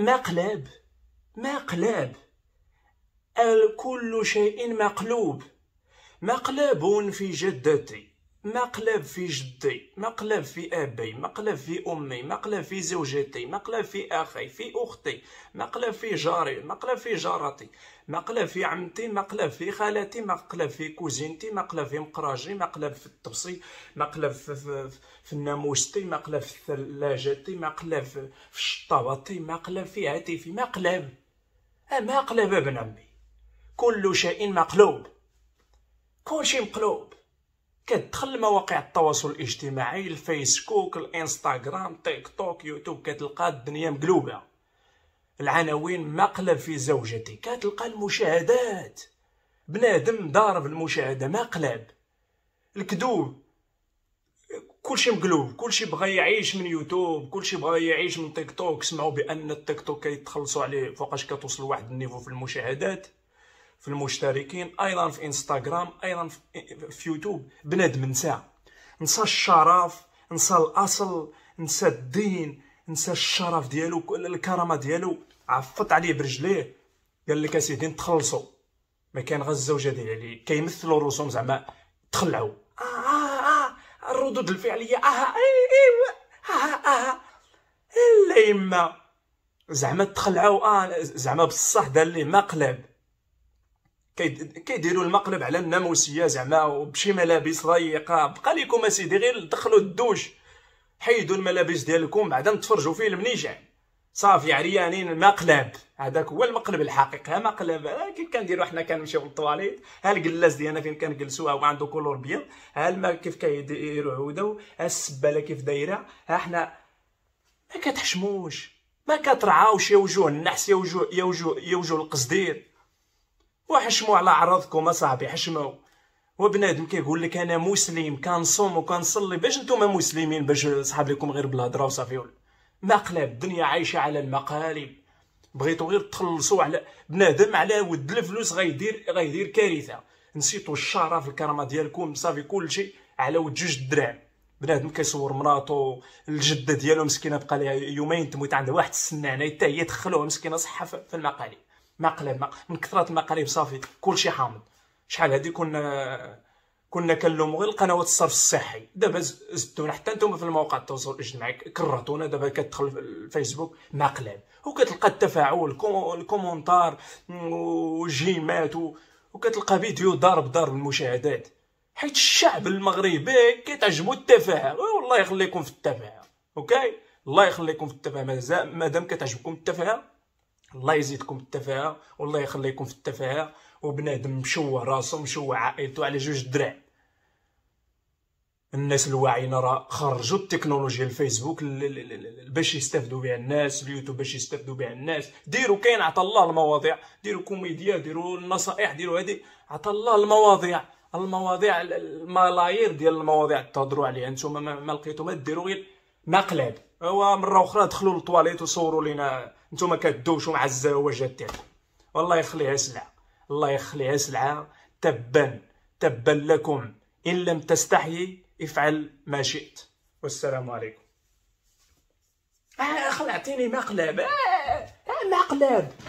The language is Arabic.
مقلب مقلب كل شيء مقلوب مقلب في جدتي مقلب في جدي مقلب في أبي مقلب في أمي مقلب في زوجتي مقلب في أخي في أختي مقلب في جاري مقلب في جارتي مقلب في عمتي مقلب في خالتي مقلب في كوزينتي مقلب في مقراجي مقلب في الطبسي مقلب في, في, في الناموستي مقلب في ثلاجتي مقلب في شطابتي مقلب في هاتفي مقلب مقلب ابن عمي كل شيء مقلوب كل شيء مقلوب كتدخل لمواقع التواصل الاجتماعي الفيسبوك الانستغرام تيك توك يوتيوب كتلقى الدنيا مقلوبه العناوين مقلب في زوجتي كتلقى المشاهدات بنادم ضارب المشاهده مقلب الكذوب كلشي مقلوب كلشي بغا يعيش من يوتيوب كلشي بغا يعيش من تيك توك سمعوا بان التيك توك كيتخلصوا عليه فوقاش كتوصل لواحد النيفو في المشاهدات في المشتركين ايضا في انستغرام ايضا في يوتيوب بنادم نسى نسى الشرف نسى الاصل نسى الدين نسى الشرف ديالو الكرامه ديالو عفط عليه برجليه قال لك اسيدي تخلصوا ما كان غير الزوجه ديالي عليه كيمثلوا رسوم زعما تخلعوا آه آه آه الردود الفعليه آه, آه، ايوا آه آه, آه. لا يما زعما تخلعوا آه زعما بصح دار ليه ما قلب كيديروا المقلب على الناموسيه زعما وبشي ملابس ضيقه بقى لكم اسيدي غير دخلوا الدوش حيدوا الملابس ديالكم بعدا تفرجوا فيلم المنيجع صافي عريانين يعني المقلب هذاك هو المقلب الحقيقي ها مقلب آه، كيف كنديروا حنا كنمشيو للطواليت ها الكلاس ديالنا فين كنجلسوا هو عنده كولور بيض ها الماء كيف كيديروا عوده ها السباله كيف دايره ها حنا ما كتحشموش ما كترعاوش يا وجوه النحس يا وجوه يا وجوه يا وجوه القصدير وحشموا على عرضكم اصاحبي حشموا وبنادم كيقول لك انا مسلم كنصوم وكنصلي باش نتوما مسلمين باش صحاب لكم غير بالهضره وصافي مقلب الدنيا عايشه على المقالب بغيتو غير تخلصوا على بنادم على ود الفلوس غيدير غيدير كارثه نسيتو الشرف الكرامه ديالكم صافي كلشي على ود جوج دراهم بنادم كيصور مراتو الجده ديالو مسكينه بقى لها يومين تموت عندها واحد السنانه حتى هي تخلوها مسكينه صحه في المقالب ماقله ما من كثره المقاليب صافي كلشي حامض شحال هذه كنا كنا كنلومو غير القنوات الصرف الصحي دابا زدتونا حتى نتوما في المواقع التواصل الاجتماعي كرهتونا دابا كتدخل في الفيسبوك ما وكتلقى التفاعل الكومونتار والجيمات وكتلقى فيديو ضارب ضارب المشاهدات حيت الشعب المغربي كيتعجبو التفاهه والله يخليكم في التفاهه اوكي الله يخليكم في التفاهه مادام كتعجبكم التفاهه الله يزيدكم التفاهه والله يخليكم في التفاهه وبنادم مشوه راسو مشوه عائلته على جوج دراع الناس الواعيين راه خرجوا التكنولوجيا الفيسبوك باش يستافدوا بها الناس اليوتيوب باش يستافدوا بها الناس ديروا كاين عطى الله المواضيع ديروا كوميديا ديروا النصائح ديروا هذه عطى الله المواضيع المواضيع الملايير ديال المواضيع تهضروا عليها نتوما ما لقيتو ما ديروا غير مقلب هو مره اخرى دخلوا للطواليت وصوروا لينا نتوما كدوشوا مع الزواجات تاعكم والله يخليها سلعه الله يخليها سلعه تبا تبا لكم ان لم تستحي افعل ما شئت والسلام عليكم آه خلعتيني مقلب آه, آه مقلب